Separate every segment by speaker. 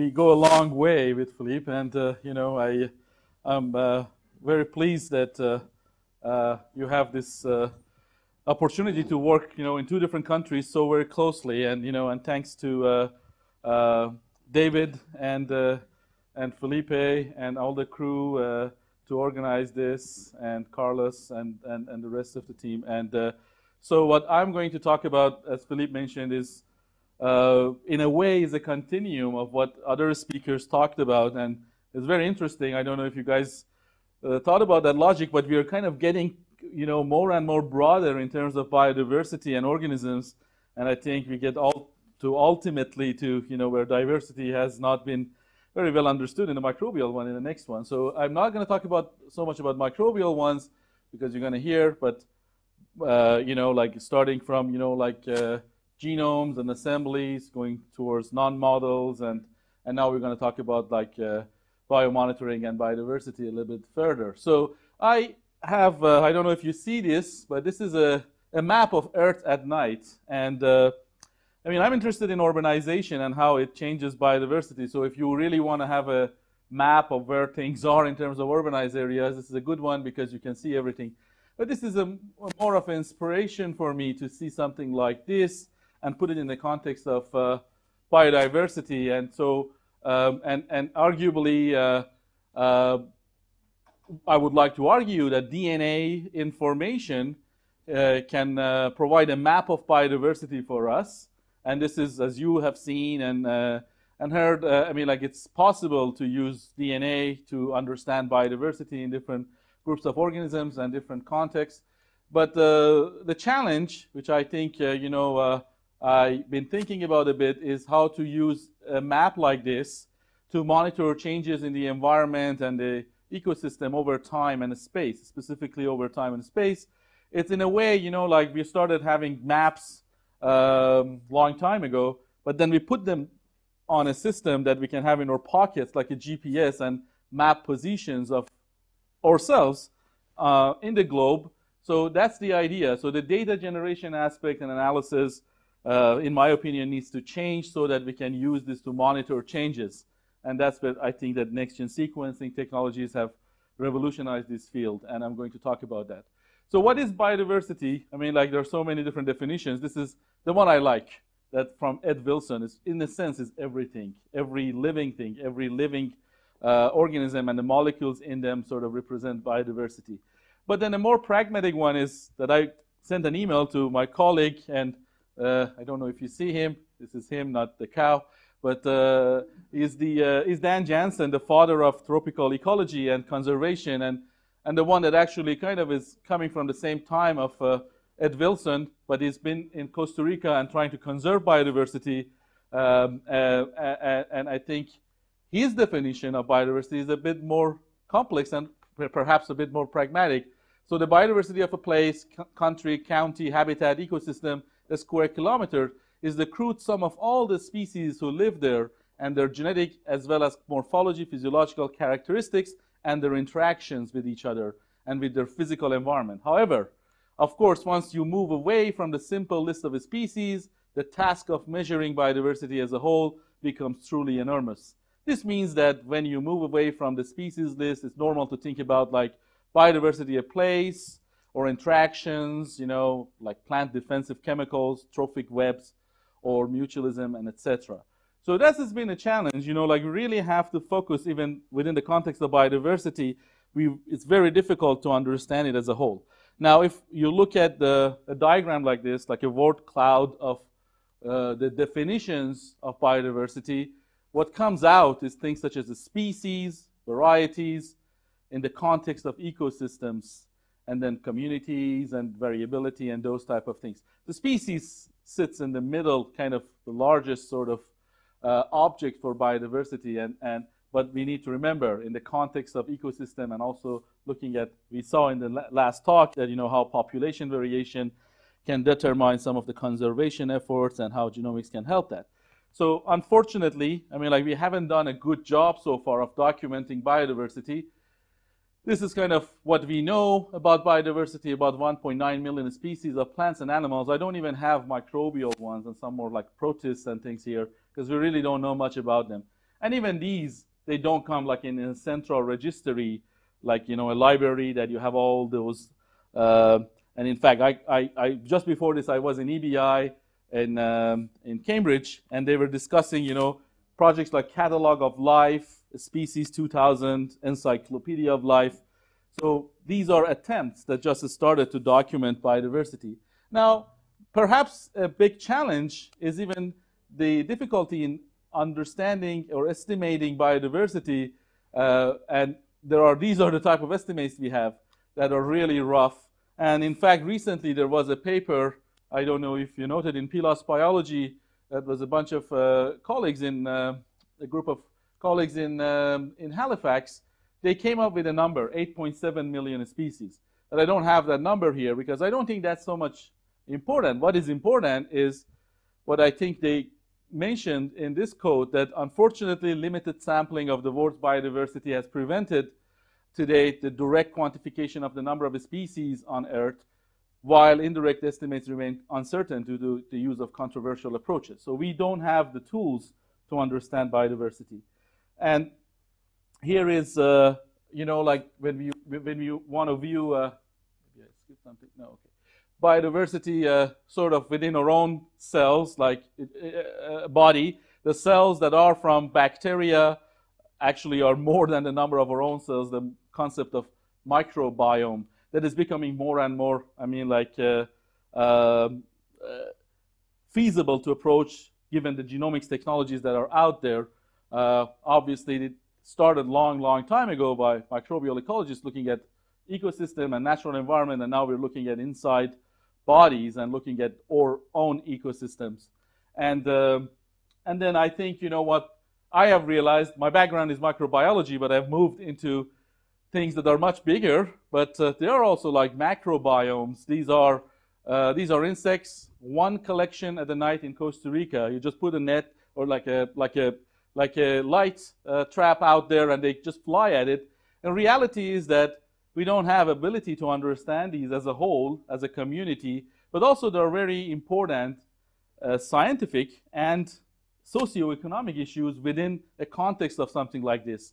Speaker 1: we go a long way with Philippe, and uh, you know I am uh, very pleased that uh, uh you have this uh, opportunity to work you know in two different countries so very closely, and you know and thanks to uh, David and and Felipe and all the crew to organize this, and Carlos and and, and the rest of the team, and so what I'm going to talk about, as Philippe mentioned, is uh, in a way, is a continuum of what other speakers talked about. And it's very interesting. I don't know if you guys uh, thought about that logic, but we are kind of getting you know, more and more broader in terms of biodiversity and organisms. And I think we get all to ultimately to you know, where diversity has not been very well understood in the microbial one in the next one. So I'm not going to talk about so much about microbial ones because you're going to hear, but uh, you know, like starting from you know, like uh, genomes and assemblies, going towards non-models, and and now we're going to talk about like uh, biomonitoring and biodiversity a little bit further. So I have uh, I don't know if you see this, but this is a a map of Earth at night, and uh, I mean I'm interested in urbanization and how it changes biodiversity. So if you really want to have a map of where things are in terms of urbanized areas, this is a good one because you can see everything. But this is a, more of an inspiration for me to see something like this and put it in the context of uh, biodiversity. And so, um, and, and arguably, uh, uh, I would like to argue that DNA information uh, can provide a map of biodiversity for us. And this is, as you have seen and, and heard, I mean, like it's possible to use DNA to understand biodiversity in different groups of organisms and different contexts. But uh, the challenge, which I think, uh, you know, uh, I've been thinking about a bit is how to use a map like this to monitor changes in the environment and the ecosystem over time and space, specifically over time and space. It's in a way, you know, like we started having maps um, long time ago, but then we put them on a system that we can have in our pockets, like a GPS, and map positions of ourselves uh, in the globe. So that's the idea. So the data generation aspect and analysis uh, in my opinion, needs to change so that we can use this to monitor changes. And that's what I think that next-gen sequencing technologies have revolutionized this field, and I'm going to talk about that. So what is biodiversity? I mean, like there are so many different definitions. This is the one I like that from Ed Wilson. is, in a sense, is everything, every living thing, every living uh, organism and the molecules in them sort of represent biodiversity. But then a more pragmatic one is that I sent an email to my colleague and uh, I don't know if you see him. This is him, not the cow. But uh, is, the, uh, is Dan Jansen the father of tropical ecology and conservation and, and the one that actually kind of is coming from the same time of uh, Ed Wilson, but he's been in Costa Rica and trying to conserve biodiversity. Um, uh, and I think his definition of biodiversity is a bit more complex and perhaps a bit more pragmatic. So the biodiversity of a place, country, county, habitat, ecosystem – square kilometer is the crude sum of all the species who live there and their genetic as well as morphology, physiological characteristics, and their interactions with each other and with their physical environment. However, of course, once you move away from the simple list of species, the task of measuring biodiversity as a whole becomes truly enormous. This means that when you move away from the species list, it's normal to think about like biodiversity a place, or interactions, you know, like plant defensive chemicals, trophic webs, or mutualism, and etc. So this has been a challenge, you know, like we really have to focus even within the context of biodiversity. We, it's very difficult to understand it as a whole. Now, if you look at the, a diagram like this, like a word cloud of uh, the definitions of biodiversity, what comes out is things such as the species, varieties, in the context of ecosystems, and then communities and variability and those type of things. The species sits in the middle, kind of the largest sort of uh, object for biodiversity, and, and but we need to remember in the context of ecosystem and also looking at we saw in the last talk that you know how population variation can determine some of the conservation efforts and how genomics can help that. So unfortunately, I mean like we haven't done a good job so far of documenting biodiversity this is kind of what we know about biodiversity, about 1.9 million species of plants and animals. I don't even have microbial ones and some more like protists and things here because we really don't know much about them. And even these, they don't come like in a central registry, like, you know, a library that you have all those. Uh, and in fact, I, I, I, just before this, I was in EBI in, um, in Cambridge, and they were discussing, you know, projects like Catalog of Life, Species 2000, Encyclopedia of Life. So these are attempts that just started to document biodiversity. Now, perhaps a big challenge is even the difficulty in understanding or estimating biodiversity. Uh, and there are these are the type of estimates we have that are really rough. And in fact, recently there was a paper, I don't know if you noted, in PLOS Biology, that was a bunch of uh, colleagues in uh, a group of colleagues in, um, in Halifax, they came up with a number, 8.7 million species. But I don't have that number here because I don't think that's so much important. What is important is what I think they mentioned in this code that unfortunately limited sampling of the world's biodiversity has prevented to date the direct quantification of the number of species on Earth, while indirect estimates remain uncertain due to the use of controversial approaches. So we don't have the tools to understand biodiversity. And here is, uh, you know, like when we when you want to view, uh, maybe I skipped something. No, okay. Biodiversity uh, sort of within our own cells, like uh, uh, uh, body, the cells that are from bacteria actually are more than the number of our own cells. The concept of microbiome that is becoming more and more. I mean, like. Uh, um, feasible to approach given the genomics technologies that are out there uh, obviously, it started long, long time ago by microbial ecologists looking at ecosystem and natural environment, and now we're looking at inside bodies and looking at our own ecosystems. And, uh, and then I think, you know what, I have realized my background is microbiology, but I've moved into things that are much bigger, but uh, they are also like macrobiomes. These are, uh, these are insects, one collection at the night in Costa Rica. You just put a net or like a, like a like a light uh, trap out there and they just fly at it. And reality is that we don't have ability to understand these as a whole, as a community, but also there are very important uh, scientific and socioeconomic issues within the context of something like this.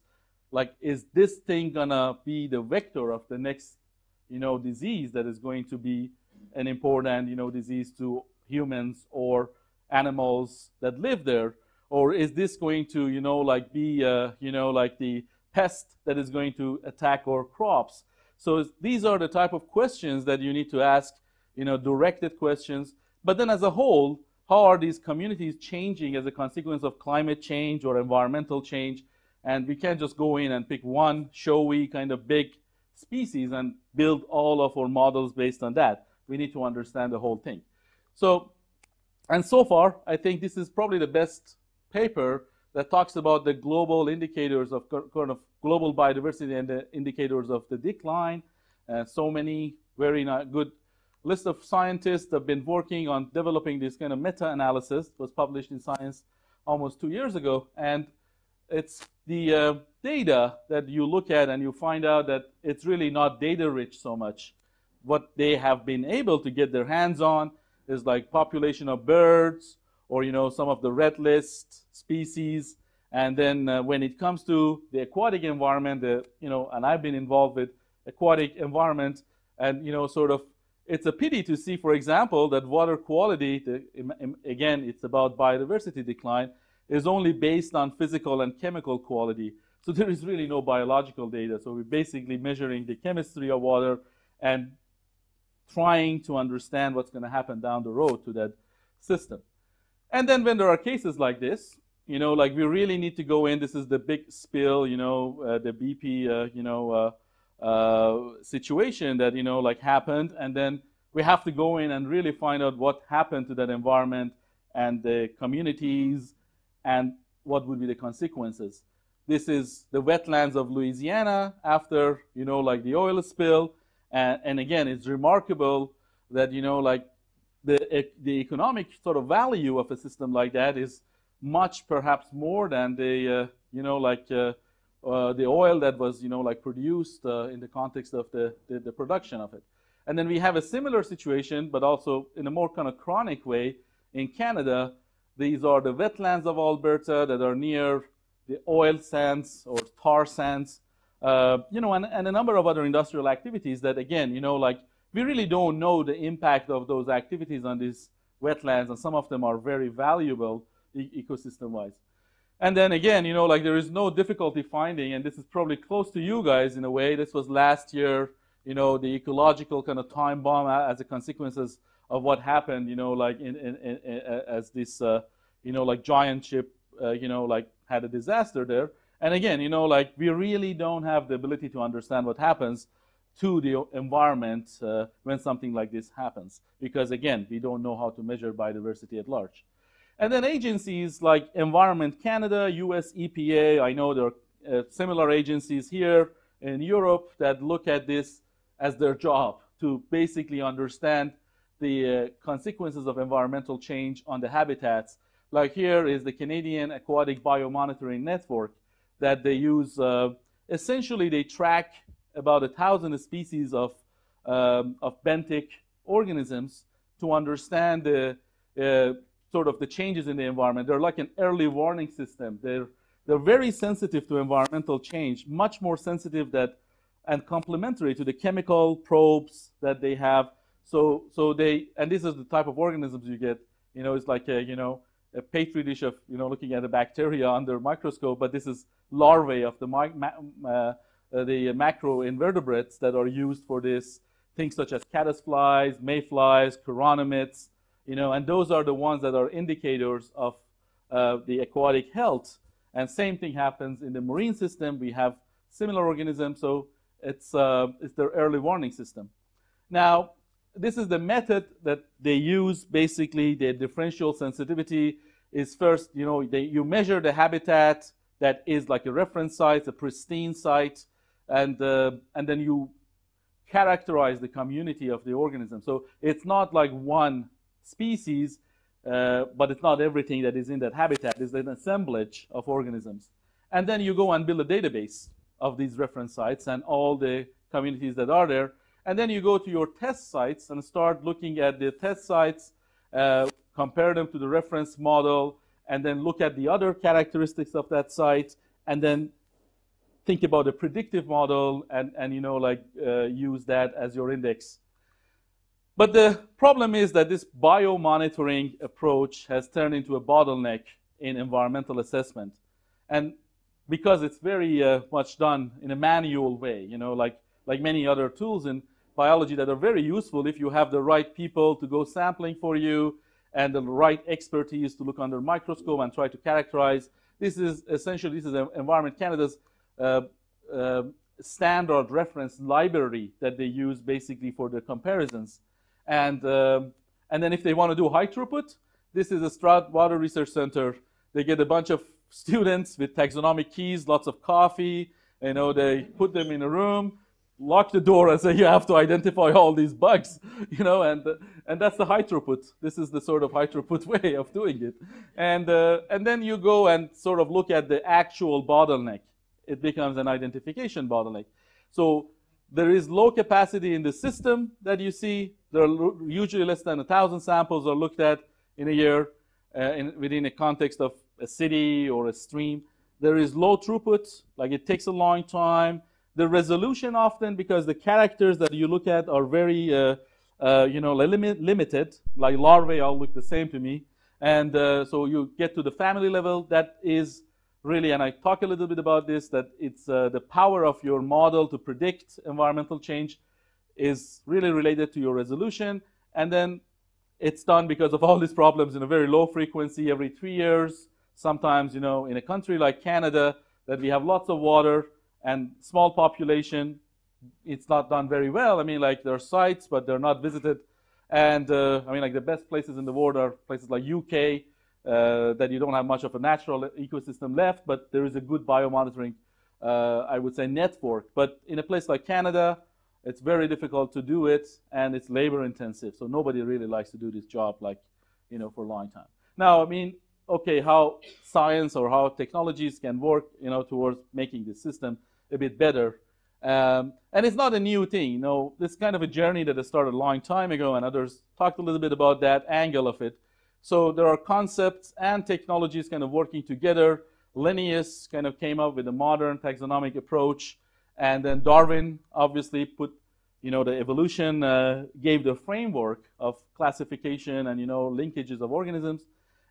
Speaker 1: Like, is this thing gonna be the vector of the next, you know, disease that is going to be an important, you know, disease to humans or animals that live there? Or is this going to, you know, like be, uh, you know, like the pest that is going to attack our crops? So these are the type of questions that you need to ask, you know, directed questions. But then as a whole, how are these communities changing as a consequence of climate change or environmental change? And we can't just go in and pick one showy kind of big species and build all of our models based on that. We need to understand the whole thing. So, and so far, I think this is probably the best paper that talks about the global indicators of kind of global biodiversity and the indicators of the decline. Uh, so many very good list of scientists have been working on developing this kind of meta-analysis. was published in Science almost two years ago, and it's the uh, data that you look at and you find out that it's really not data rich so much. What they have been able to get their hands on is like population of birds, or you know some of the red list species. And then uh, when it comes to the aquatic environment, the, you know, and I've been involved with aquatic environment, and you know, sort of, it's a pity to see, for example, that water quality. again, it's about biodiversity decline, is only based on physical and chemical quality. So there is really no biological data. So we're basically measuring the chemistry of water and trying to understand what's going to happen down the road to that system. And then when there are cases like this, you know, like we really need to go in. This is the big spill, you know, uh, the BP, uh, you know, uh, uh, situation that you know like happened, and then we have to go in and really find out what happened to that environment and the communities, and what would be the consequences. This is the wetlands of Louisiana after you know like the oil spill, and, and again, it's remarkable that you know like the, the economic sort of value of a system like that is much perhaps more than the, uh, you know, like uh, uh, the oil that was, you know, like produced uh, in the context of the, the, the, production of it. And then we have a similar situation, but also in a more kind of chronic way in Canada. These are the wetlands of Alberta that are near the oil sands or tar sands, uh, you know, and, and a number of other industrial activities that, again, you know, like we really don't know the impact of those activities on these wetlands, and some of them are very valuable e ecosystem-wise. And then again, you know, like there is no difficulty finding, and this is probably close to you guys in a way. This was last year, you know, the ecological kind of time bomb uh, as a consequences of what happened, you know, like in, in, in uh, as this, uh, you know, like giant ship, uh, you know, like had a disaster there. And again, you know, like we really don't have the ability to understand what happens to the environment uh, when something like this happens. Because again, we don't know how to measure biodiversity at large. And then agencies like Environment Canada, US EPA, I know there are uh, similar agencies here in Europe that look at this as their job to basically understand the uh, consequences of environmental change on the habitats. Like here is the Canadian Aquatic Biomonitoring Network that they use. Uh, essentially, they track about a thousand species of, um, of benthic organisms to understand the uh, sort of the changes in the environment. They're like an early warning system. They're, they're very sensitive to environmental change, much more sensitive that, and complementary to the chemical probes that they have. So, so they, and this is the type of organisms you get, you know, it's like a, you know, a petri dish of, you know, looking at a bacteria under a microscope, but this is larvae of the uh, uh, the macro invertebrates that are used for this, things such as caddisflies, mayflies, chironomids, you know, and those are the ones that are indicators of uh, the aquatic health. And same thing happens in the marine system. We have similar organisms, so it's, uh, it's their early warning system. Now, this is the method that they use, basically, their differential sensitivity is first, you know, they, you measure the habitat that is like a reference site, a pristine site, and, uh, and then you characterize the community of the organism. So it's not like one species, uh, but it's not everything that is in that habitat. It's an assemblage of organisms. And then you go and build a database of these reference sites and all the communities that are there. And then you go to your test sites and start looking at the test sites, uh, compare them to the reference model, and then look at the other characteristics of that site, and then think about a predictive model and, and you know, like uh, use that as your index. But the problem is that this biomonitoring approach has turned into a bottleneck in environmental assessment. And because it's very uh, much done in a manual way, you know, like, like many other tools in biology that are very useful if you have the right people to go sampling for you and the right expertise to look under microscope and try to characterize. This is essentially, this is Environment Canada's uh, uh, standard reference library that they use basically for their comparisons. And, um, and then if they want to do high throughput, this is a Stroudwater Research Center. They get a bunch of students with taxonomic keys, lots of coffee. You know, they put them in a room, lock the door and say, you have to identify all these bugs, you know, and, and that's the high throughput. This is the sort of high throughput way of doing it. And, uh, and then you go and sort of look at the actual bottleneck it becomes an identification bottleneck. So there is low capacity in the system that you see. There are usually less than 1,000 samples are looked at in a year uh, in, within a context of a city or a stream. There is low throughput, like it takes a long time. The resolution often, because the characters that you look at are very, uh, uh, you know, limit limited, like larvae all look the same to me. And uh, so you get to the family level, that is really, and I talk a little bit about this, that it's uh, the power of your model to predict environmental change is really related to your resolution. And then it's done because of all these problems in a very low frequency every three years. Sometimes, you know, in a country like Canada, that we have lots of water and small population, it's not done very well. I mean, like there are sites, but they're not visited. And uh, I mean, like the best places in the world are places like UK, uh, that you don't have much of a natural ecosystem left, but there is a good biomonitoring, uh, I would say, network. But in a place like Canada, it's very difficult to do it, and it's labor intensive. So nobody really likes to do this job, like, you know, for a long time. Now, I mean, okay, how science or how technologies can work, you know, towards making this system a bit better. Um, and it's not a new thing, you know, this kind of a journey that has started a long time ago, and others talked a little bit about that angle of it. So there are concepts and technologies kind of working together. Linnaeus kind of came up with a modern taxonomic approach. And then Darwin obviously put, you know, the evolution uh, gave the framework of classification and, you know, linkages of organisms.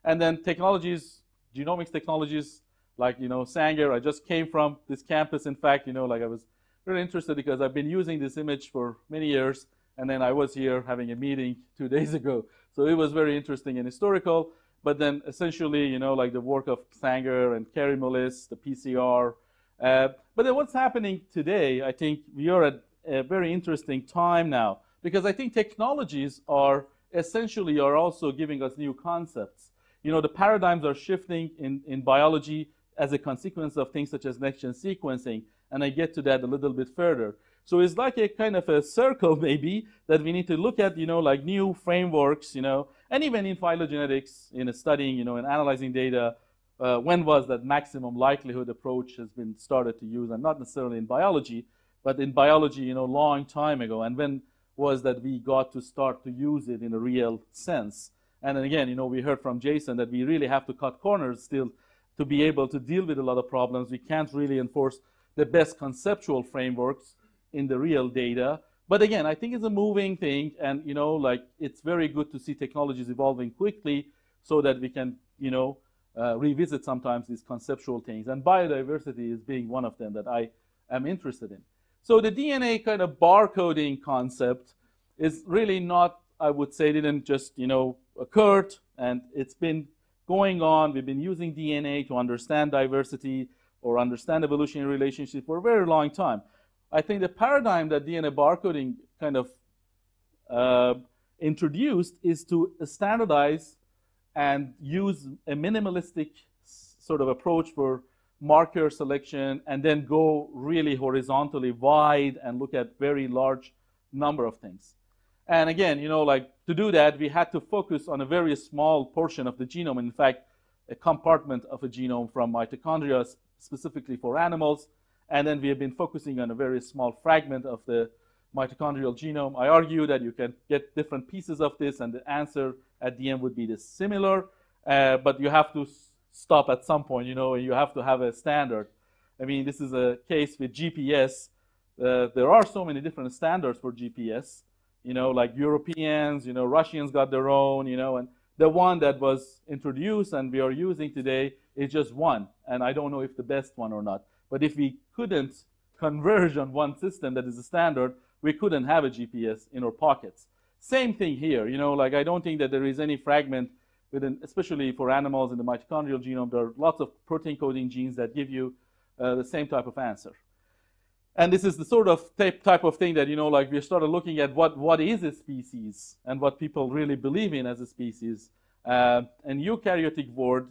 Speaker 1: And then technologies, genomics technologies, like, you know, Sanger, I just came from this campus. In fact, you know, like I was really interested because I've been using this image for many years. And then I was here having a meeting two days ago. So it was very interesting and historical. But then essentially, you know, like the work of Sanger and Kerry Mullis, the PCR. Uh, but then what's happening today, I think we are at a very interesting time now because I think technologies are essentially are also giving us new concepts. You know, the paradigms are shifting in, in biology as a consequence of things such as next-gen sequencing, and I get to that a little bit further. So it's like a kind of a circle maybe that we need to look at, you know, like new frameworks, you know, and even in phylogenetics, in studying, you know, and analyzing data, uh, when was that maximum likelihood approach has been started to use, and not necessarily in biology, but in biology, you know, long time ago, and when was that we got to start to use it in a real sense. And then again, you know, we heard from Jason that we really have to cut corners still to be able to deal with a lot of problems. We can't really enforce the best conceptual frameworks in the real data. But again, I think it's a moving thing, and you know, like it's very good to see technologies evolving quickly, so that we can, you know, uh, revisit sometimes these conceptual things. And biodiversity is being one of them that I am interested in. So the DNA kind of barcoding concept is really not, I would say, didn't just you know occur, and it's been going on. We've been using DNA to understand diversity or understand evolutionary relationship for a very long time. I think the paradigm that DNA barcoding kind of uh, introduced is to standardize and use a minimalistic sort of approach for marker selection and then go really horizontally wide and look at very large number of things. And again, you know, like to do that, we had to focus on a very small portion of the genome. In fact, a compartment of a genome from mitochondria specifically for animals and then we have been focusing on a very small fragment of the mitochondrial genome. I argue that you can get different pieces of this, and the answer at the end would be this similar, uh, but you have to stop at some point, you know, you have to have a standard. I mean, this is a case with GPS. Uh, there are so many different standards for GPS, you know, like Europeans, you know, Russians got their own, you know, and the one that was introduced and we are using today is just one. And I don't know if the best one or not. But if we couldn't converge on one system that is a standard, we couldn't have a GPS in our pockets. Same thing here, you know, like I don't think that there is any fragment within, especially for animals in the mitochondrial genome, there are lots of protein coding genes that give you uh, the same type of answer. And this is the sort of type of thing that, you know, like we started looking at what, what is a species and what people really believe in as a species. Uh, and eukaryotic world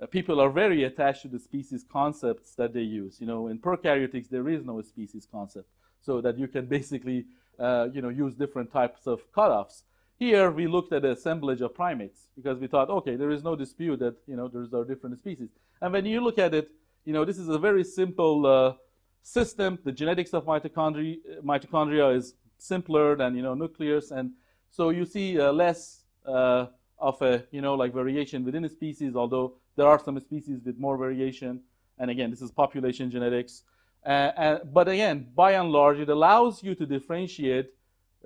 Speaker 1: uh, people are very attached to the species concepts that they use. You know, in prokaryotics, there is no species concept, so that you can basically, uh, you know, use different types of cutoffs. Here, we looked at the assemblage of primates because we thought, okay, there is no dispute that, you know, there's are different species. And when you look at it, you know, this is a very simple uh, system. The genetics of mitochondria, uh, mitochondria is simpler than, you know, nucleus. And so you see uh, less uh, of a you know like variation within a species although there are some species with more variation and again this is population genetics uh, uh, but again by and large it allows you to differentiate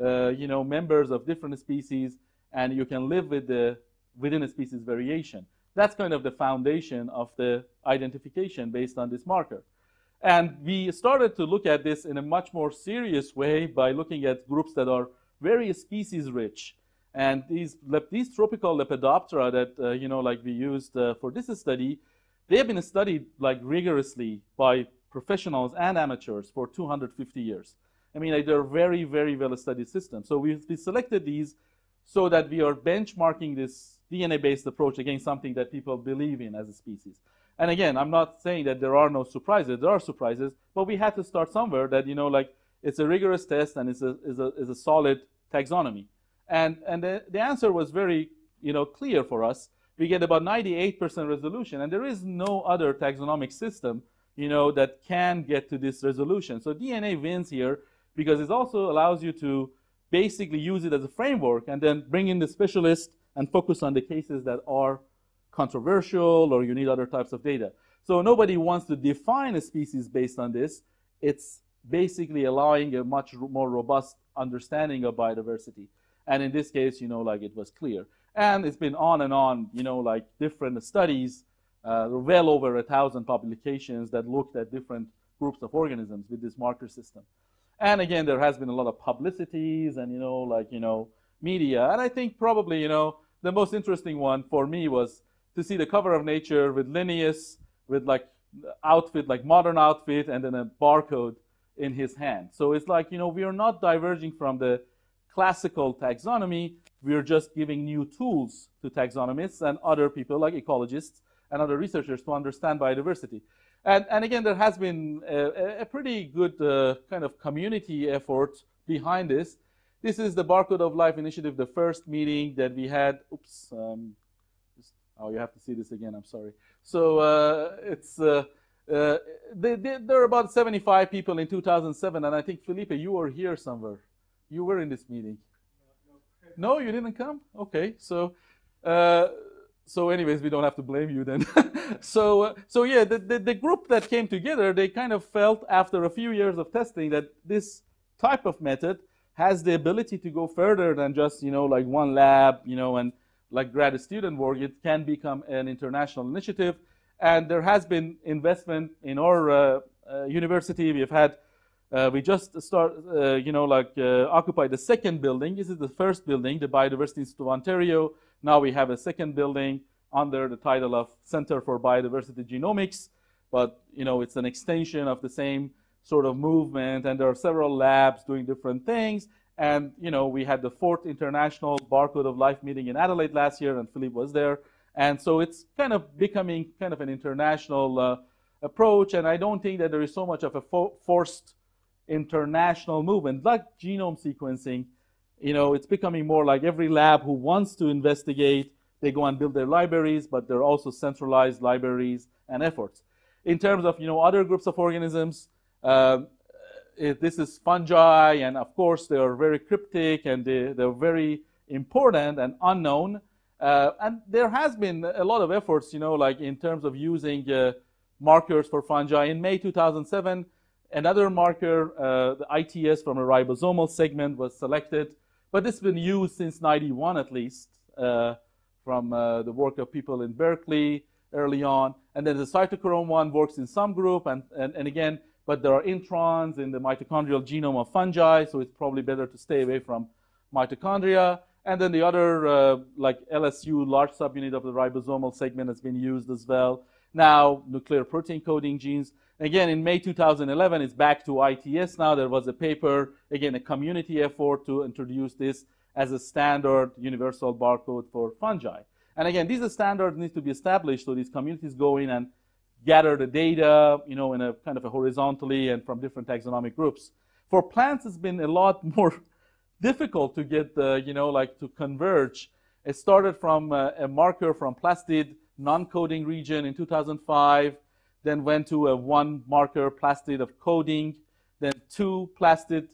Speaker 1: uh, you know members of different species and you can live with the within a species variation that's kind of the foundation of the identification based on this marker and we started to look at this in a much more serious way by looking at groups that are very species rich and these, these tropical Lepidoptera that, uh, you know, like we used uh, for this study, they have been studied like rigorously by professionals and amateurs for 250 years. I mean, like, they're very, very well studied systems. So we, we selected these so that we are benchmarking this DNA-based approach against something that people believe in as a species. And again, I'm not saying that there are no surprises. There are surprises, but we had to start somewhere that, you know, like it's a rigorous test and it's a, it's a, it's a solid taxonomy. And, and the, the answer was very you know, clear for us. We get about 98% resolution, and there is no other taxonomic system you know, that can get to this resolution. So DNA wins here because it also allows you to basically use it as a framework and then bring in the specialist and focus on the cases that are controversial or you need other types of data. So nobody wants to define a species based on this. It's basically allowing a much more robust understanding of biodiversity. And in this case, you know, like it was clear. And it's been on and on, you know, like different studies, uh, well over a thousand publications that looked at different groups of organisms with this marker system. And again, there has been a lot of publicities and, you know, like, you know, media. And I think probably, you know, the most interesting one for me was to see the cover of Nature with Linnaeus, with like outfit, like modern outfit, and then a barcode in his hand. So it's like, you know, we are not diverging from the classical taxonomy. We're just giving new tools to taxonomists and other people like ecologists and other researchers to understand biodiversity. And, and again, there has been a, a pretty good uh, kind of community effort behind this. This is the Barcode of Life initiative, the first meeting that we had. Oops, um, just, oh, you have to see this again, I'm sorry. So uh, it's, uh, uh they, they, there are about 75 people in 2007, and I think, Felipe, you were here somewhere you were in this meeting. No, you didn't come. Okay, so uh, so anyways, we don't have to blame you then. so uh, so yeah, the, the, the group that came together, they kind of felt after a few years of testing that this type of method has the ability to go further than just you know like one lab, you know, and like grad student work. It can become an international initiative, and there has been investment in our uh, uh university. We've had uh, we just start, uh, you know, like uh, occupy the second building. This is the first building, the Biodiversity Institute of Ontario. Now we have a second building under the title of Center for Biodiversity Genomics, but you know, it's an extension of the same sort of movement, and there are several labs doing different things. And you know, we had the fourth international Barcode of Life meeting in Adelaide last year, and Philippe was there. And so it's kind of becoming kind of an international uh, approach. And I don't think that there is so much of a fo forced international movement, like genome sequencing. You know, it's becoming more like every lab who wants to investigate, they go and build their libraries, but there are also centralized libraries and efforts. In terms of, you know, other groups of organisms, uh, this is fungi, and of course, they are very cryptic and they, they're very important and unknown. Uh, and there has been a lot of efforts, you know, like in terms of using uh, markers for fungi. In May 2007, Another marker, uh, the ITS from a ribosomal segment was selected, but it's been used since 91 at least uh, from uh, the work of people in Berkeley early on. And then the cytochrome one works in some group, and, and, and again, but there are introns in the mitochondrial genome of fungi, so it's probably better to stay away from mitochondria. And then the other, uh, like LSU, large subunit of the ribosomal segment has been used as well. Now, nuclear protein coding genes. Again, in May 2011, it's back to ITS now. There was a paper, again, a community effort to introduce this as a standard universal barcode for fungi. And again, these standards need to be established so these communities go in and gather the data, you know, in a kind of a horizontally and from different taxonomic groups. For plants, it's been a lot more difficult to get the, you know, like to converge. It started from uh, a, marker from plastid non-coding region in 2005 then went to a one marker plastid of coding, then two plastid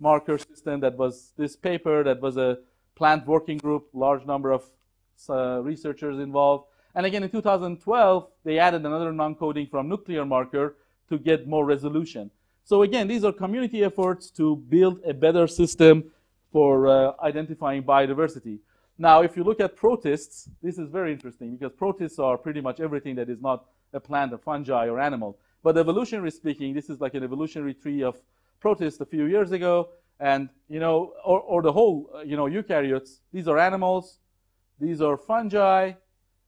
Speaker 1: marker system that was this paper that was a plant working group, large number of uh, researchers involved. And again, in 2012, they added another non-coding from nuclear marker to get more resolution. So again, these are community efforts to build a better system for uh, identifying biodiversity. Now, if you look at protists, this is very interesting because protists are pretty much everything that is not a plant, a fungi, or animal. But evolutionary speaking, this is like an evolutionary tree of protists a few years ago. And, you know, or, or the whole, you know, eukaryotes, these are animals, these are fungi,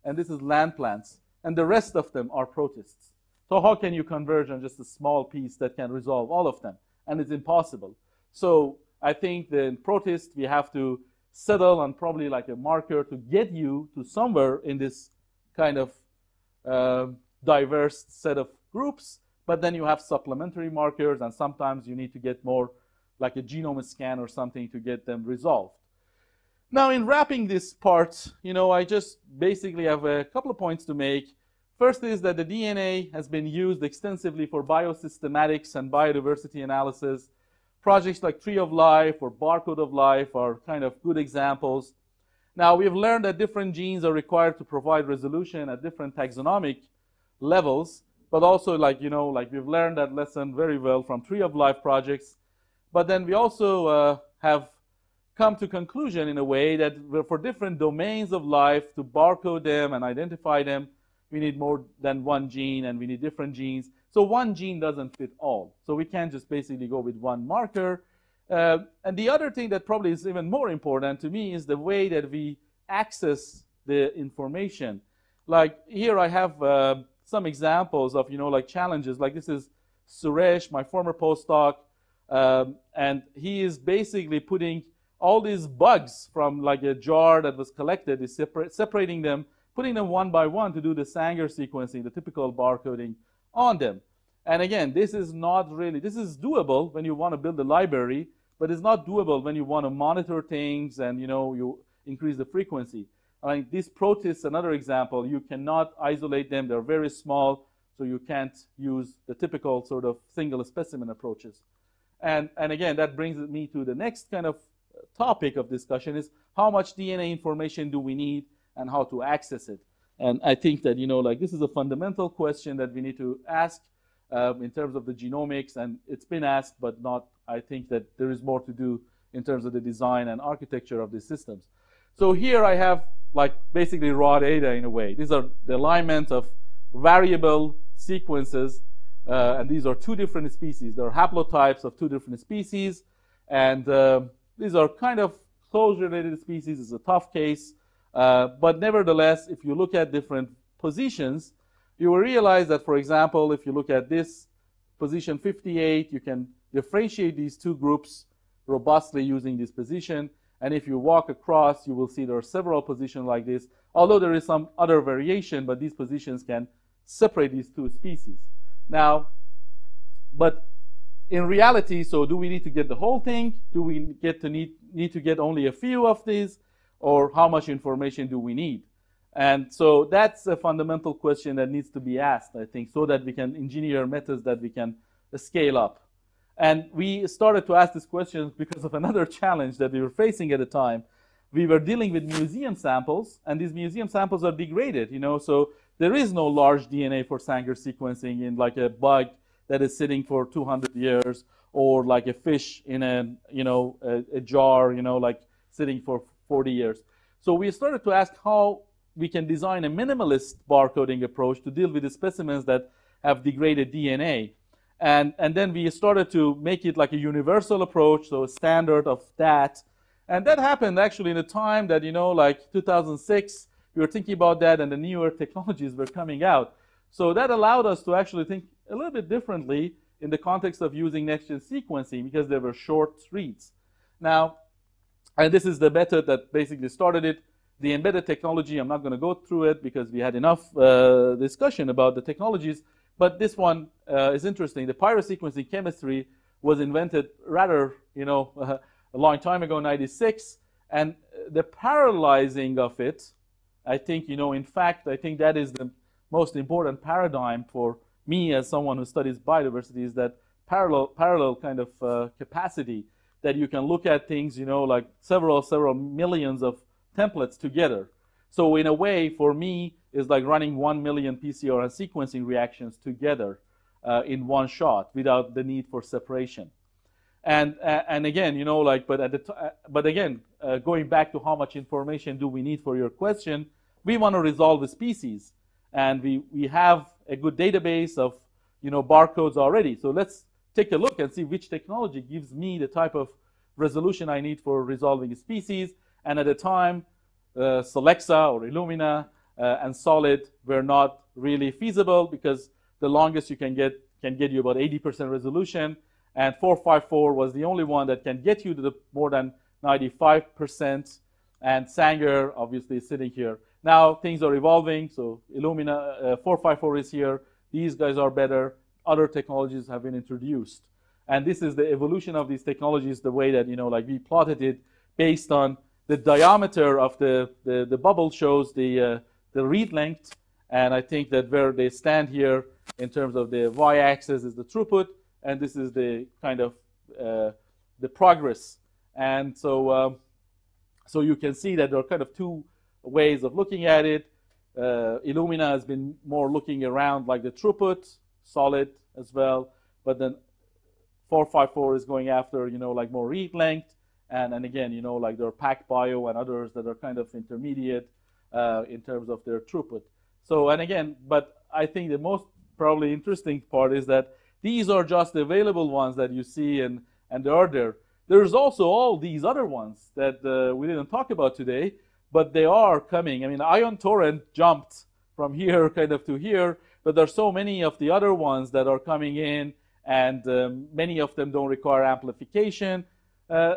Speaker 1: and this is land plants. And the rest of them are protists. So how can you converge on just a small piece that can resolve all of them? And it's impossible. So I think the protists, we have to settle and probably like a marker to get you to somewhere in this kind of uh, diverse set of groups. But then you have supplementary markers, and sometimes you need to get more like a genome scan or something to get them resolved. Now, in wrapping this part, you know, I just basically have a couple of points to make. First is that the DNA has been used extensively for biosystematics and biodiversity analysis Projects like Tree of Life or Barcode of Life are kind of good examples. Now, we've learned that different genes are required to provide resolution at different taxonomic levels, but also like, you know, like we've learned that lesson very well from Tree of Life projects. But then we also uh, have come to conclusion in a way that for different domains of life, to barcode them and identify them, we need more than one gene and we need different genes. So one gene doesn't fit all. So we can't just basically go with one marker. Uh, and the other thing that probably is even more important to me is the way that we access the information. Like here I have uh, some examples of, you know, like challenges. Like this is Suresh, my former postdoc, um, and he is basically putting all these bugs from like a jar that was collected, is separating them, putting them one by one to do the Sanger sequencing, the typical barcoding on them. And again, this is not really, this is doable when you want to build a library, but it's not doable when you want to monitor things and you know you increase the frequency. I mean, these protists, another example, you cannot isolate them. They're very small, so you can't use the typical sort of single specimen approaches. And, and again, that brings me to the next kind of topic of discussion is how much DNA information do we need and how to access it. And I think that, you know, like this is a fundamental question that we need to ask um, in terms of the genomics. And it's been asked, but not, I think that there is more to do in terms of the design and architecture of these systems. So here I have like basically raw data in a way. These are the alignment of variable sequences. Uh, and these are two different species. There are haplotypes of two different species. And uh, these are kind of close related species. It's a tough case. Uh, but nevertheless, if you look at different positions, you will realize that, for example, if you look at this position 58, you can differentiate these two groups robustly using this position. And if you walk across, you will see there are several positions like this, although there is some other variation, but these positions can separate these two species. Now, but in reality, so do we need to get the whole thing? Do we get to need, need to get only a few of these? or how much information do we need? And so that's a fundamental question that needs to be asked, I think, so that we can engineer methods that we can scale up. And we started to ask this question because of another challenge that we were facing at the time. We were dealing with museum samples, and these museum samples are degraded, you know, so there is no large DNA for Sanger sequencing in like a bug that is sitting for 200 years or like a fish in a, you know, a, a jar, you know, like sitting for 40 years. So we started to ask how we can design a minimalist barcoding approach to deal with the specimens that have degraded DNA. And, and then we started to make it like a universal approach, so a standard of that. And that happened actually in a time that, you know, like 2006, we were thinking about that and the newer technologies were coming out. So that allowed us to actually think a little bit differently in the context of using next-gen sequencing because there were short reads. Now, and this is the method that basically started it. The embedded technology, I'm not going to go through it because we had enough uh, discussion about the technologies, but this one uh, is interesting. The pyrosequencing chemistry was invented rather, you know, uh, a long time ago, 96, and the parallelizing of it, I think, you know, in fact, I think that is the most important paradigm for me as someone who studies biodiversity is that parallel, parallel kind of uh, capacity that you can look at things, you know, like several, several millions of templates together. So in a way, for me, it's like running 1 million PCR and sequencing reactions together uh, in one shot without the need for separation. And, uh, and again, you know, like, but, at the uh, but again, uh, going back to how much information do we need for your question, we want to resolve the species. And we, we have a good database of, you know, barcodes already. So let's take a look and see which technology gives me the type of resolution I need for resolving species. And at the time, uh, Solexa or Illumina uh, and Solid were not really feasible because the longest you can get can get you about 80% resolution. And 454 was the only one that can get you to the more than 95%. And Sanger, obviously, is sitting here. Now things are evolving. So Illumina uh, 454 is here. These guys are better other technologies have been introduced. And this is the evolution of these technologies, the way that, you know, like we plotted it based on the diameter of the, the, the bubble shows the, uh, the read length. And I think that where they stand here in terms of the y-axis is the throughput, and this is the kind of uh, the progress. And so, um, so you can see that there are kind of two ways of looking at it. Uh, Illumina has been more looking around like the throughput, solid as well. But then 454 is going after, you know, like more read length. And, and again, you know, like there are PacBio and others that are kind of intermediate uh, in terms of their throughput. So, and again, but I think the most probably interesting part is that these are just the available ones that you see and, and they are there. There's also all these other ones that uh, we didn't talk about today, but they are coming. I mean, Ion Torrent jumped from here kind of to here, but there are so many of the other ones that are coming in, and um, many of them don't require amplification. Uh,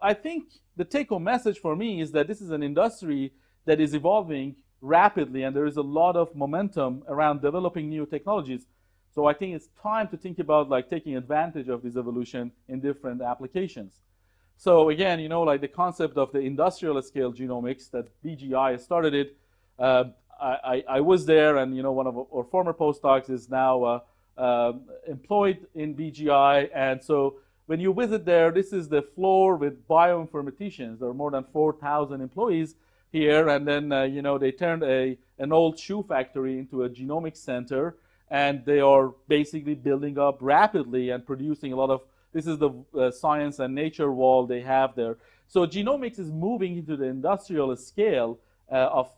Speaker 1: I think the take-home message for me is that this is an industry that is evolving rapidly, and there is a lot of momentum around developing new technologies. So I think it's time to think about like taking advantage of this evolution in different applications. So again, you know, like the concept of the industrial scale genomics that BGI started it, uh, I, I, was there, and you know, one of our former postdocs is now uh, um, employed in BGI, and so when you visit there, this is the floor with bioinformaticians. There are more than 4,000 employees here, and then uh, you know they turned a an old shoe factory into a genomic center, and they are basically building up rapidly and producing a lot of. This is the uh, science and nature wall they have there. So genomics is moving into the industrial scale uh, of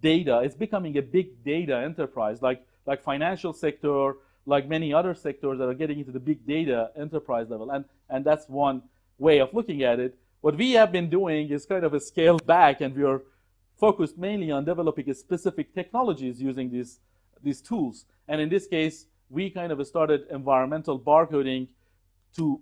Speaker 1: data. It's becoming a big data enterprise, like like financial sector, like many other sectors that are getting into the big data enterprise level. And and that's one way of looking at it. What we have been doing is kind of a scale back, and we are focused mainly on developing specific technologies using these these tools. And in this case, we kind of started environmental barcoding to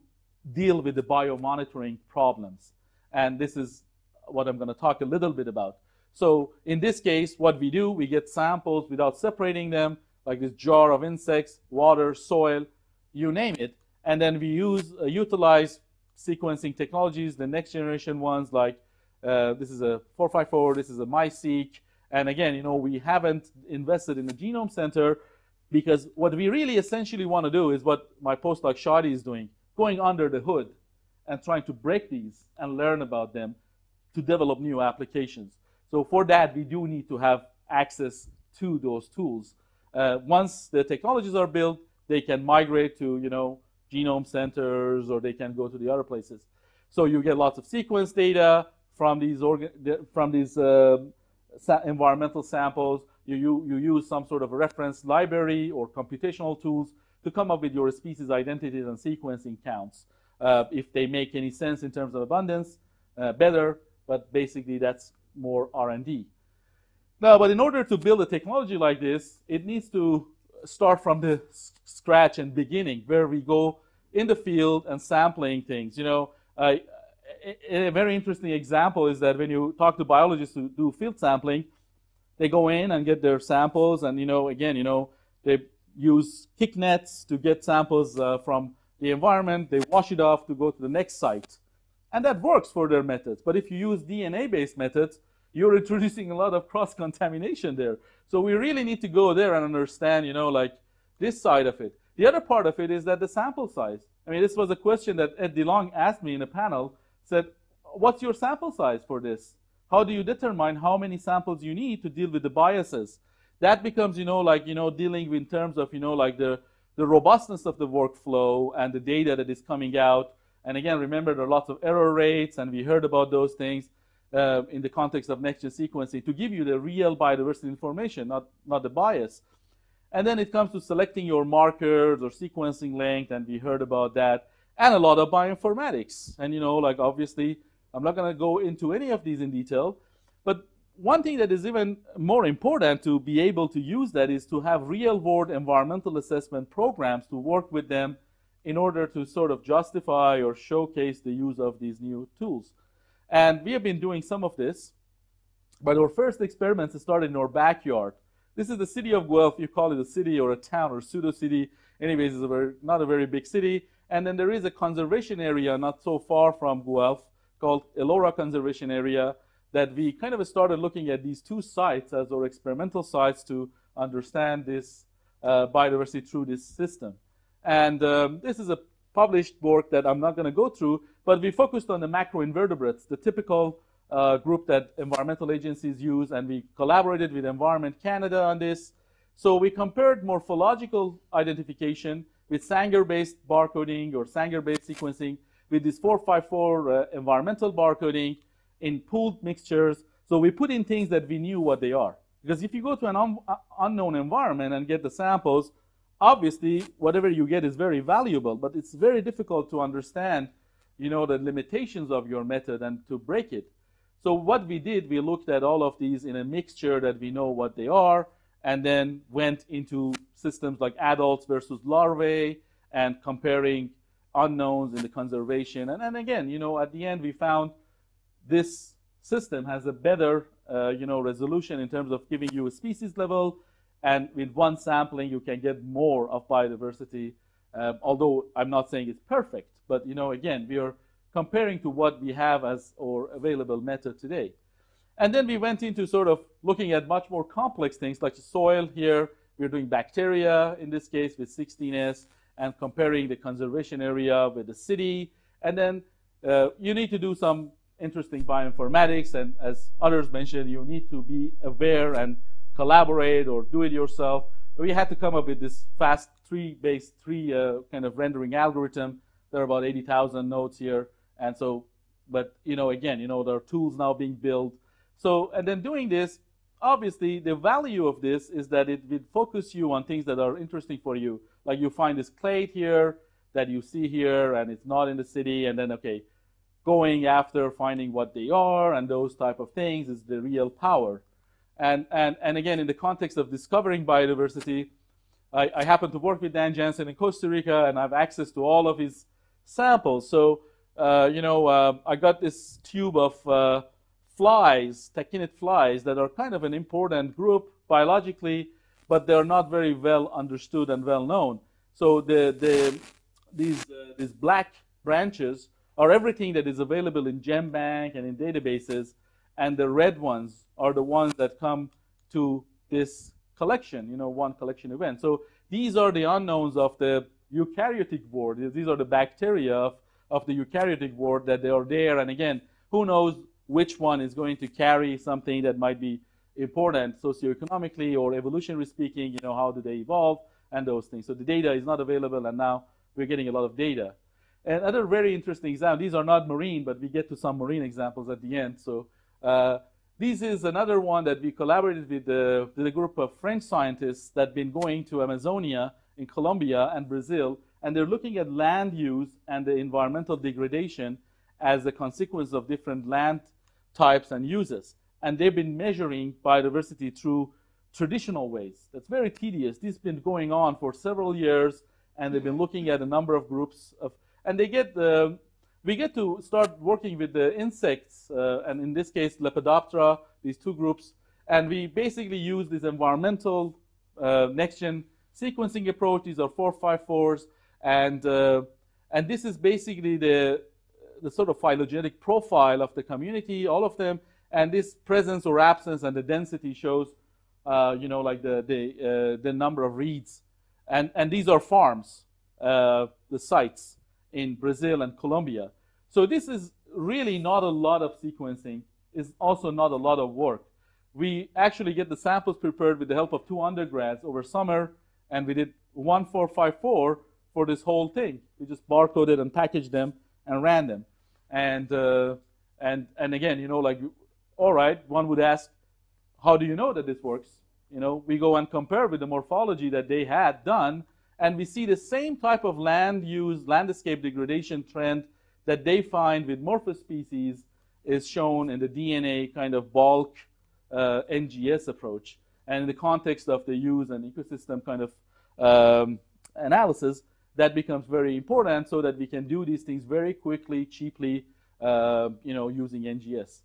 Speaker 1: deal with the biomonitoring problems. And this is what I'm going to talk a little bit about. So in this case, what we do, we get samples without separating them, like this jar of insects, water, soil, you name it. And then we use uh, utilize sequencing technologies, the next generation ones like uh, this is a 454, this is a MySeq. And again, you know, we haven't invested in the Genome Center because what we really essentially want to do is what my postdoc Shadi is doing, going under the hood and trying to break these and learn about them to develop new applications. So for that, we do need to have access to those tools. Uh, once the technologies are built, they can migrate to, you know, genome centers or they can go to the other places. So you get lots of sequence data from these, from these uh, sa environmental samples. You, you, you use some sort of a reference library or computational tools to come up with your species identities and sequencing counts. Uh, if they make any sense in terms of abundance, uh, better. But basically, that's more R&D. Now, but in order to build a technology like this, it needs to start from the scratch and beginning, where we go in the field and sampling things. You know, a very interesting example is that when you talk to biologists who do field sampling, they go in and get their samples, and you know, again, you know, they use kick nets to get samples uh, from the environment. They wash it off to go to the next site, and that works for their methods. But if you use DNA-based methods, you're introducing a lot of cross-contamination there. So we really need to go there and understand, you know, like this side of it. The other part of it is that the sample size. I mean, this was a question that Ed DeLong asked me in a panel, said, what's your sample size for this? How do you determine how many samples you need to deal with the biases? That becomes, you know, like, you know, dealing in terms of, you know, like the, the robustness of the workflow and the data that is coming out. And again, remember, there are lots of error rates, and we heard about those things uh, in the context of next-gen sequencing to give you the real biodiversity information, not, not the bias. And then it comes to selecting your markers or sequencing length, and we heard about that, and a lot of bioinformatics. And you know, like obviously, I'm not gonna go into any of these in detail, but one thing that is even more important to be able to use that is to have real-world environmental assessment programs to work with them in order to sort of justify or showcase the use of these new tools. And we have been doing some of this, but our first experiments started in our backyard. This is the city of Guelph. You call it a city or a town or pseudo city. Anyways, it's a very, not a very big city. And then there is a conservation area not so far from Guelph called Elora Conservation Area that we kind of started looking at these two sites as our experimental sites to understand this uh, biodiversity through this system. And um, this is a published work that I'm not going to go through, but we focused on the macroinvertebrates, the typical uh, group that environmental agencies use, and we collaborated with Environment Canada on this. So we compared morphological identification with Sanger-based barcoding or Sanger-based sequencing with this 454 uh, environmental barcoding in pooled mixtures. So we put in things that we knew what they are. Because if you go to an un uh, unknown environment and get the samples, obviously whatever you get is very valuable, but it's very difficult to understand, you know, the limitations of your method and to break it. So what we did, we looked at all of these in a mixture that we know what they are, and then went into systems like adults versus larvae and comparing unknowns in the conservation. And, and again, you know, at the end we found this system has a better, uh, you know, resolution in terms of giving you a species level and with one sampling, you can get more of biodiversity, uh, although I'm not saying it's perfect. But, you know, again, we are comparing to what we have as our available method today. And then we went into sort of looking at much more complex things like soil here. We're doing bacteria, in this case, with 16S, and comparing the conservation area with the city. And then uh, you need to do some interesting bioinformatics. And as others mentioned, you need to be aware and collaborate or do it yourself. We had to come up with this fast tree based tree uh, kind of rendering algorithm. There are about 80,000 nodes here. And so, but you know, again, you know, there are tools now being built. So, and then doing this, obviously the value of this is that it will focus you on things that are interesting for you. Like you find this clay here that you see here and it's not in the city and then, okay, going after finding what they are and those type of things is the real power. And, and, and again, in the context of discovering biodiversity, I, I happen to work with Dan Jansen in Costa Rica, and I have access to all of his samples. So, uh, you know, uh, I got this tube of uh, flies, tachinid flies, that are kind of an important group biologically, but they're not very well understood and well known. So the, the, these, uh, these black branches are everything that is available in GemBank and in databases and the red ones are the ones that come to this collection, you know, one collection event. So these are the unknowns of the eukaryotic world. These are the bacteria of, of the eukaryotic world that they are there. And again, who knows which one is going to carry something that might be important socioeconomically or evolutionary speaking, you know, how do they evolve and those things. So the data is not available and now we're getting a lot of data. Another very interesting example, these are not marine, but we get to some marine examples at the end. So uh, this is another one that we collaborated with the, with a group of French scientists that have been going to Amazonia in Colombia and Brazil, and they're looking at land use and the environmental degradation as a consequence of different land types and uses. And they've been measuring biodiversity through traditional ways. That's very tedious. This has been going on for several years, and they've been looking at a number of groups of, and they get the we get to start working with the insects, uh, and in this case, Lepidoptera, these two groups, and we basically use this environmental uh, next-gen sequencing approach. These are 454s, and, uh, and this is basically the, the sort of phylogenetic profile of the community, all of them, and this presence or absence and the density shows, uh, you know, like the, the, uh, the number of reads. And, and these are farms, uh, the sites in Brazil and Colombia. So this is really not a lot of sequencing. It's also not a lot of work. We actually get the samples prepared with the help of two undergrads over summer, and we did 1454 for this whole thing. We just barcoded and packaged them and ran them. And, uh, and, and again, you know, like, all right, one would ask, how do you know that this works? You know, we go and compare with the morphology that they had done, and we see the same type of land use, landscape degradation trend that they find with morphous species is shown in the DNA kind of bulk uh, NGS approach. And in the context of the use and ecosystem kind of um, analysis, that becomes very important so that we can do these things very quickly, cheaply, uh, you know, using NGS.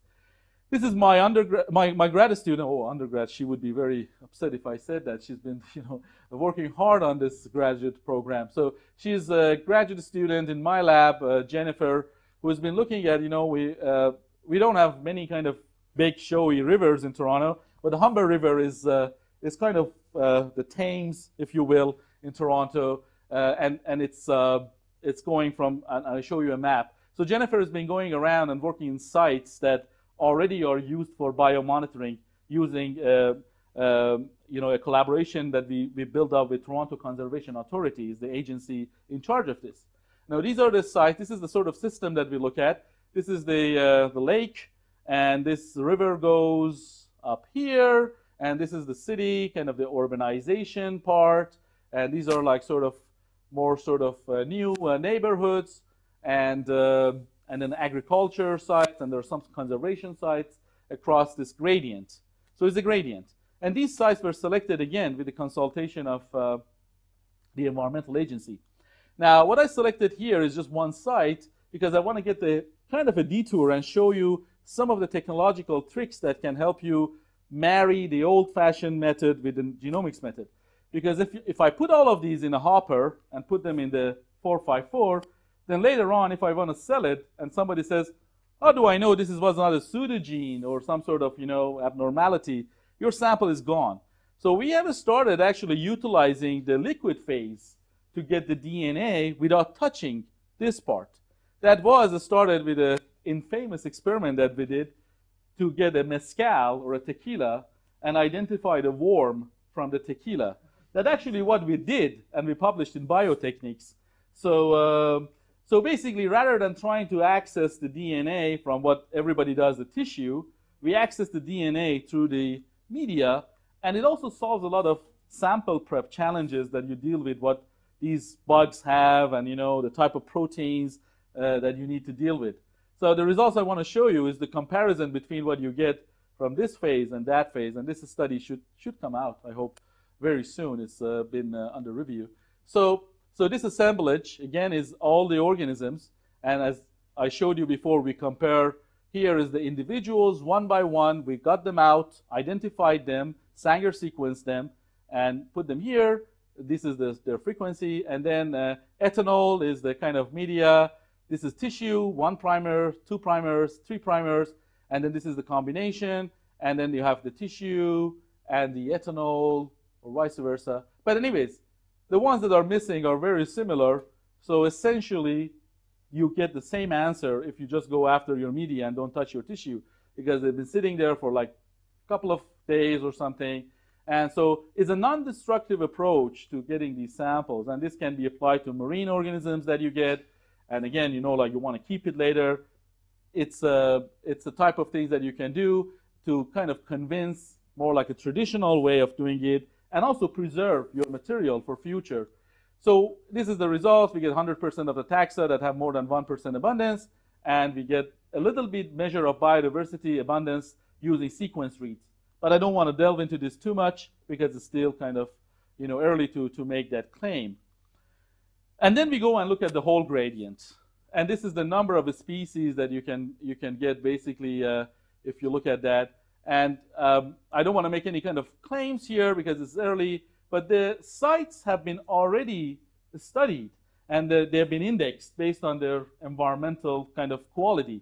Speaker 1: This is my undergrad, my, my grad student, oh, undergrad, she would be very upset if I said that. She's been, you know, working hard on this graduate program. So she's a graduate student in my lab, uh, Jennifer, who has been looking at, you know, we, uh, we don't have many kind of big showy rivers in Toronto, but the Humber River is, uh, is kind of uh, the Thames, if you will, in Toronto. Uh, and, and it's, uh, it's going from, and I'll show you a map. So Jennifer has been going around and working in sites that already are used for biomonitoring using uh, um, you know, a collaboration that we, we built up with Toronto Conservation Authority is the agency in charge of this. Now, these are the sites. This is the sort of system that we look at. This is the, uh, the lake, and this river goes up here, and this is the city, kind of the urbanization part, and these are like sort of more sort of uh, new uh, neighborhoods, and um, and then agriculture sites, and there are some conservation sites across this gradient. So it's a gradient. And these sites were selected again with the consultation of uh, the environmental agency. Now, what I selected here is just one site because I want to get the kind of a detour and show you some of the technological tricks that can help you marry the old-fashioned method with the genomics method. Because if, if I put all of these in a hopper and put them in the 454, then later on, if I want to sell it and somebody says, how do I know this was not a pseudogene or some sort of you know abnormality? Your sample is gone. So we have started actually utilizing the liquid phase to get the DNA without touching this part. That was started with an infamous experiment that we did to get a mezcal or a tequila and identify the worm from the tequila. That actually what we did and we published in Biotechniques. So. Uh, so basically, rather than trying to access the DNA from what everybody does, the tissue, we access the DNA through the media, and it also solves a lot of sample prep challenges that you deal with what these bugs have and you know the type of proteins uh, that you need to deal with. So the results I want to show you is the comparison between what you get from this phase and that phase, and this study should, should come out, I hope, very soon. It's uh, been uh, under review. So so this assemblage, again, is all the organisms. And as I showed you before, we compare here is the individuals one by one. We got them out, identified them, Sanger sequenced them, and put them here. This is the, their frequency. And then uh, ethanol is the kind of media. This is tissue, one primer, two primers, three primers. And then this is the combination. And then you have the tissue and the ethanol or vice versa. But anyways, the ones that are missing are very similar, so essentially you get the same answer if you just go after your media and don't touch your tissue because they've been sitting there for like a couple of days or something. And so it's a non-destructive approach to getting these samples, and this can be applied to marine organisms that you get. And again, you know, like you want to keep it later. It's a, it's a type of things that you can do to kind of convince more like a traditional way of doing it and also preserve your material for future. So this is the result. We get 100% of the taxa that have more than 1% abundance, and we get a little bit measure of biodiversity abundance using sequence reads. But I don't want to delve into this too much because it's still kind of you know, early to, to make that claim. And then we go and look at the whole gradient. And this is the number of species that you can, you can get basically uh, if you look at that. And um, I don't want to make any kind of claims here because it's early, but the sites have been already studied and they've been indexed based on their environmental kind of quality.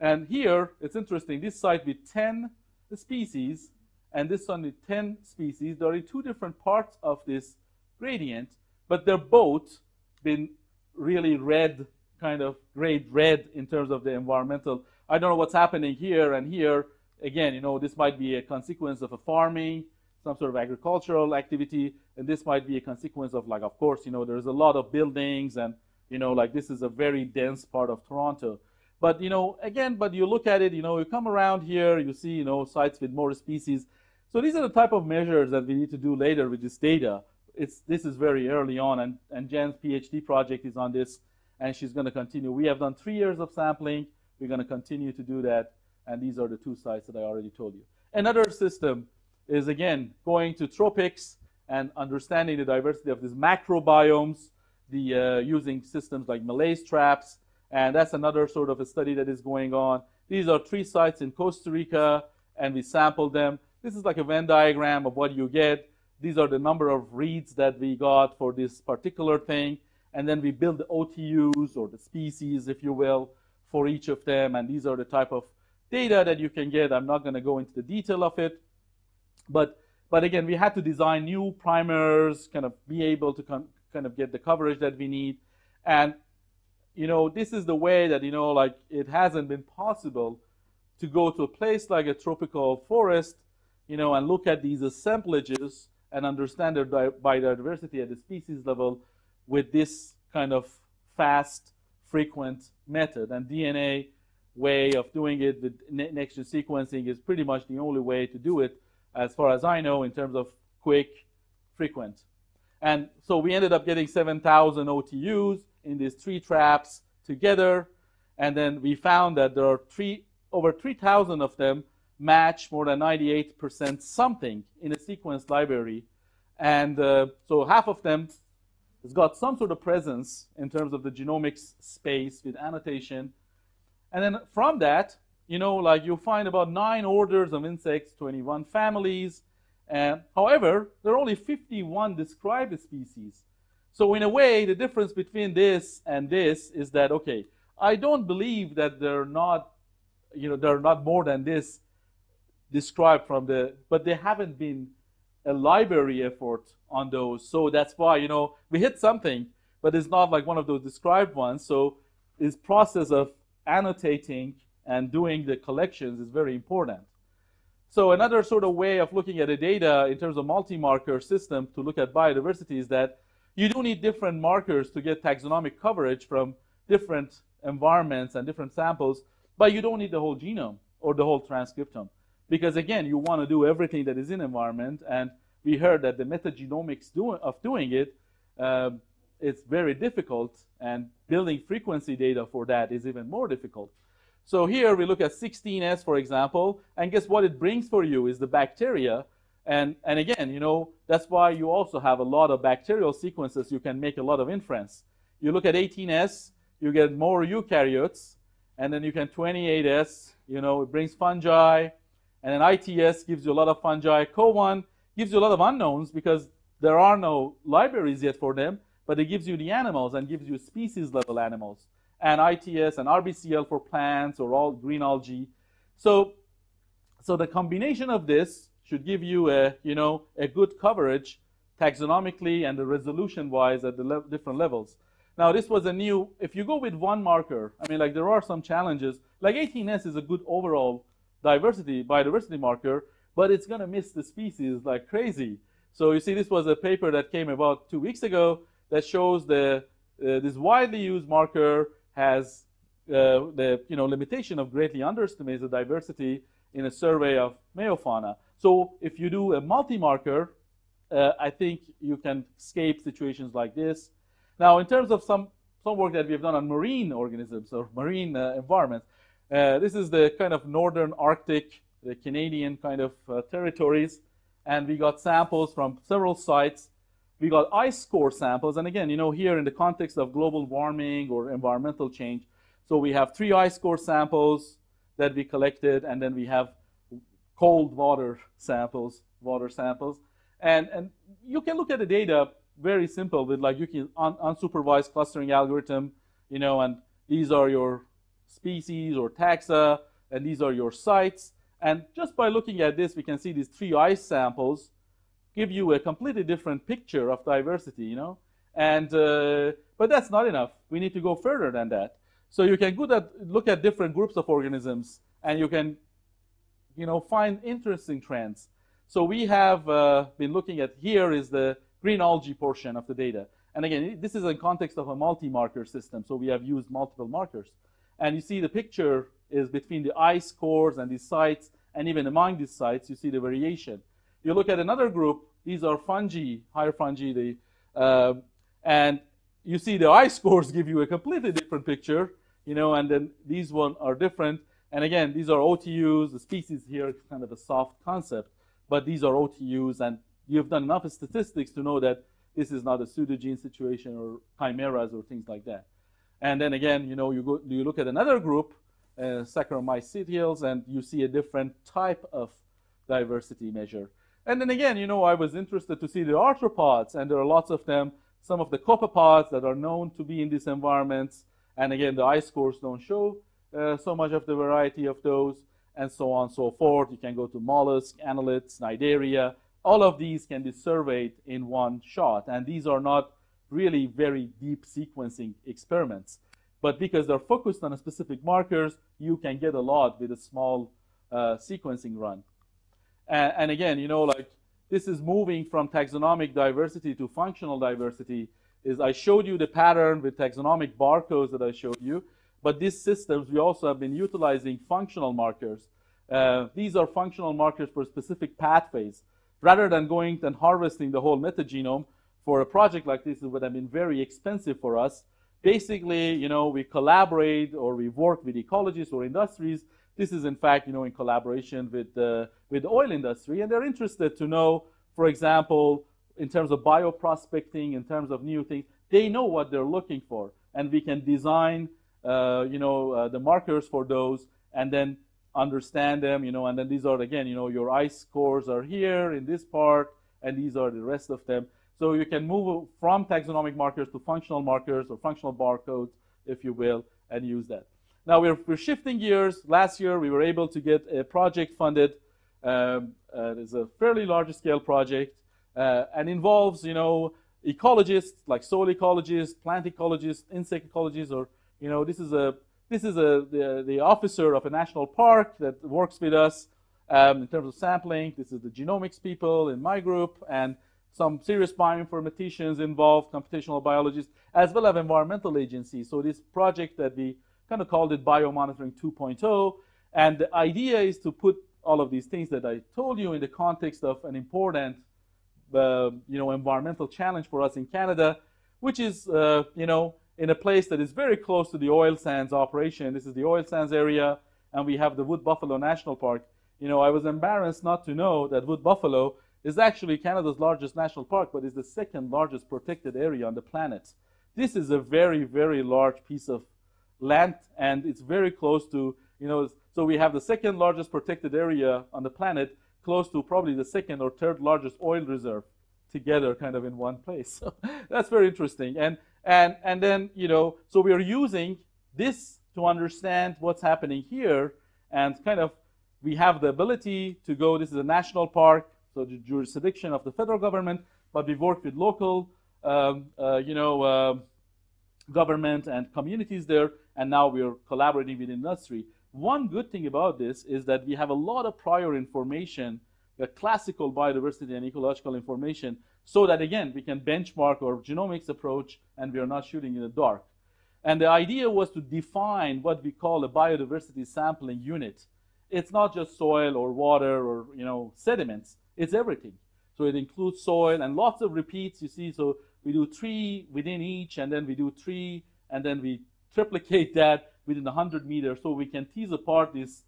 Speaker 1: And here, it's interesting, this site with 10 species and this only 10 species, there are two different parts of this gradient, but they're both been really red, kind of grade red in terms of the environmental. I don't know what's happening here and here, again, you know, this might be a consequence of a farming, some sort of agricultural activity, and this might be a consequence of like, of course, you know, there's a lot of buildings and, you know, like this is a very dense part of Toronto. But, you know, again, but you look at it, you know, you come around here, you see, you know, sites with more species. So these are the type of measures that we need to do later with this data. It's, this is very early on, and, and Jen's PhD project is on this, and she's going to continue. We have done three years of sampling. We're going to continue to do that and these are the two sites that I already told you. Another system is, again, going to tropics and understanding the diversity of these macrobiomes, the, uh, using systems like malaise traps, and that's another sort of a study that is going on. These are three sites in Costa Rica, and we sampled them. This is like a Venn diagram of what you get. These are the number of reads that we got for this particular thing, and then we build the OTUs or the species, if you will, for each of them, and these are the type of data that you can get. I'm not going to go into the detail of it. But, but again, we had to design new primers, kind of be able to kind of get the coverage that we need. And, you know, this is the way that, you know, like it hasn't been possible to go to a place like a tropical forest, you know, and look at these assemblages and understand their biodiversity at the species level with this kind of fast, frequent method. And DNA way of doing it with next-gen sequencing is pretty much the only way to do it, as far as I know, in terms of quick, frequent. And so we ended up getting 7,000 OTUs in these three traps together. And then we found that there are three, over 3,000 of them match more than 98% something in a sequence library. And uh, so half of them has got some sort of presence in terms of the genomics space with annotation and then from that, you know, like you'll find about nine orders of insects, 21 families. And however, there are only 51 described species. So in a way, the difference between this and this is that, okay, I don't believe that they're not, you know, they're not more than this described from the, but they haven't been a library effort on those. So that's why, you know, we hit something, but it's not like one of those described ones. So this process of annotating and doing the collections is very important. So another sort of way of looking at the data in terms of multi-marker system to look at biodiversity is that you do need different markers to get taxonomic coverage from different environments and different samples, but you don't need the whole genome or the whole transcriptome. Because again, you want to do everything that is in environment, and we heard that the metagenomics do, of doing it um, it's very difficult, and building frequency data for that is even more difficult. So here we look at 16S, for example, and guess what it brings for you is the bacteria. And, and again, you know, that's why you also have a lot of bacterial sequences. You can make a lot of inference. You look at 18S, you get more eukaryotes, and then you can 28S, you know, it brings fungi, and then ITS gives you a lot of fungi. CO1 gives you a lot of unknowns because there are no libraries yet for them but it gives you the animals and gives you species level animals and ITS and RBCL for plants or all green algae. So, so the combination of this should give you a, you know, a good coverage taxonomically and the resolution wise at the le different levels. Now this was a new, if you go with one marker, I mean like there are some challenges, like 18S is a good overall diversity, biodiversity marker, but it's gonna miss the species like crazy. So you see this was a paper that came about two weeks ago that shows the uh, this widely used marker has uh, the you know limitation of greatly underestimates the diversity in a survey of meiofauna. So if you do a multi-marker, uh, I think you can escape situations like this. Now, in terms of some some work that we have done on marine organisms or marine uh, environments, uh, this is the kind of northern Arctic, the Canadian kind of uh, territories, and we got samples from several sites we got ice core samples. And again, you know, here in the context of global warming or environmental change, so we have three ice core samples that we collected, and then we have cold water samples, water samples. And, and you can look at the data very simple with like you can un unsupervised clustering algorithm, you know, and these are your species or taxa, and these are your sites. And just by looking at this, we can see these three ice samples give you a completely different picture of diversity, you know? And, uh, but that's not enough. We need to go further than that. So you can look at different groups of organisms and you can, you know, find interesting trends. So we have uh, been looking at here is the green algae portion of the data. And again, this is in context of a multi-marker system. So we have used multiple markers. And you see the picture is between the ice cores and these sites. And even among these sites, you see the variation. You look at another group, these are fungi, higher fungi, they, uh, and you see the I scores give you a completely different picture, you know, and then these one are different. And again, these are OTUs, the species here is kind of a soft concept, but these are OTUs, and you've done enough statistics to know that this is not a pseudogene situation or chimeras or things like that. And then again, you know, you, go, you look at another group, uh, Saccharomycetials, and you see a different type of diversity measure. And then again, you know, I was interested to see the arthropods, and there are lots of them, some of the copepods that are known to be in these environments. And again, the ice cores don't show uh, so much of the variety of those, and so on and so forth. You can go to mollusk, annelids, cnidaria. All of these can be surveyed in one shot. And these are not really very deep sequencing experiments. But because they're focused on specific markers, you can get a lot with a small uh, sequencing run. And, and again, you know, like this is moving from taxonomic diversity to functional diversity is I showed you the pattern with taxonomic barcodes that I showed you, but these systems, we also have been utilizing functional markers. Uh, these are functional markers for specific pathways. Rather than going and harvesting the whole metagenome for a project like this, it would have been very expensive for us. Basically, you know, we collaborate or we work with ecologists or industries this is in fact, you know, in collaboration with the, with the oil industry, and they're interested to know, for example, in terms of bioprospecting, in terms of new things, they know what they're looking for, and we can design, uh, you know, uh, the markers for those, and then understand them, you know, and then these are again, you know, your ice cores are here in this part, and these are the rest of them. So you can move from taxonomic markers to functional markers or functional barcodes, if you will, and use that. Now we're, we're shifting gears. Last year, we were able to get a project funded. Um, uh, it's a fairly large scale project uh, and involves, you know, ecologists like soil ecologists, plant ecologists, insect ecologists, or, you know, this is a, this is a, the, the officer of a national park that works with us um, in terms of sampling. This is the genomics people in my group and some serious bioinformaticians involved, computational biologists, as well as environmental agencies. So this project that we kind of called it biomonitoring 2.0. And the idea is to put all of these things that I told you in the context of an important, uh, you know, environmental challenge for us in Canada, which is, uh, you know, in a place that is very close to the oil sands operation. This is the oil sands area, and we have the Wood Buffalo National Park. You know, I was embarrassed not to know that Wood Buffalo is actually Canada's largest national park, but is the second largest protected area on the planet. This is a very, very large piece of land, and it's very close to, you know, so we have the second largest protected area on the planet, close to probably the second or third largest oil reserve together kind of in one place. So that's very interesting. And, and, and then, you know, so we are using this to understand what's happening here and kind of we have the ability to go, this is a national park, so the jurisdiction of the federal government, but we work with local, um, uh, you know, uh, government and communities there and now we are collaborating with industry. One good thing about this is that we have a lot of prior information, the classical biodiversity and ecological information, so that again, we can benchmark our genomics approach and we are not shooting in the dark. And the idea was to define what we call a biodiversity sampling unit. It's not just soil or water or you know sediments, it's everything. So it includes soil and lots of repeats you see. So we do three within each, and then we do three, and then we triplicate that within 100 meters so we can tease apart this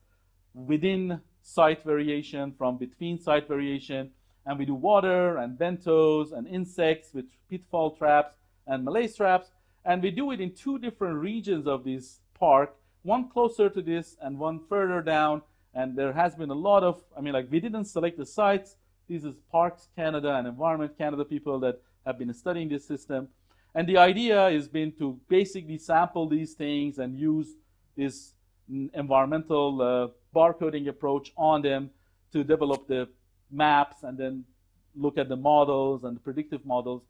Speaker 1: within site variation from between site variation. And we do water and bentos and insects with pitfall traps and malaise traps. And we do it in two different regions of this park, one closer to this and one further down. And there has been a lot of, I mean, like we didn't select the sites. This is Parks Canada and Environment Canada people that have been studying this system. And the idea has been to basically sample these things and use this environmental uh, barcoding approach on them to develop the maps and then look at the models and the predictive models.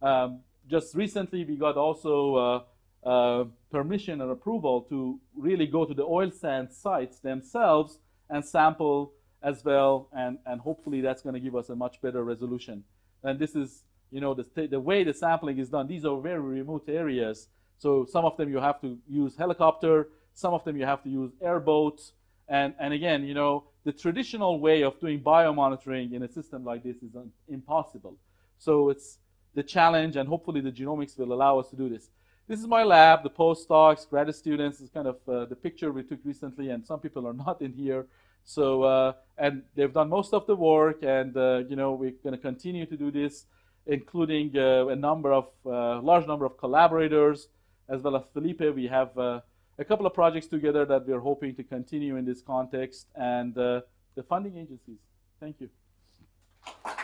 Speaker 1: Um, just recently, we got also uh, uh, permission and approval to really go to the oil sands sites themselves and sample as well, and, and hopefully that's going to give us a much better resolution. And this is you know, the, the way the sampling is done, these are very remote areas. So some of them you have to use helicopter, some of them you have to use airboats. And, and again, you know, the traditional way of doing biomonitoring in a system like this is impossible. So it's the challenge, and hopefully the genomics will allow us to do this. This is my lab, the postdocs, graduate students, is kind of uh, the picture we took recently, and some people are not in here. So, uh, and they've done most of the work, and, uh, you know, we're going to continue to do this including uh, a number of uh, large number of collaborators, as well as Felipe. We have uh, a couple of projects together that we're hoping to continue in this context and the funding agencies. Thank you.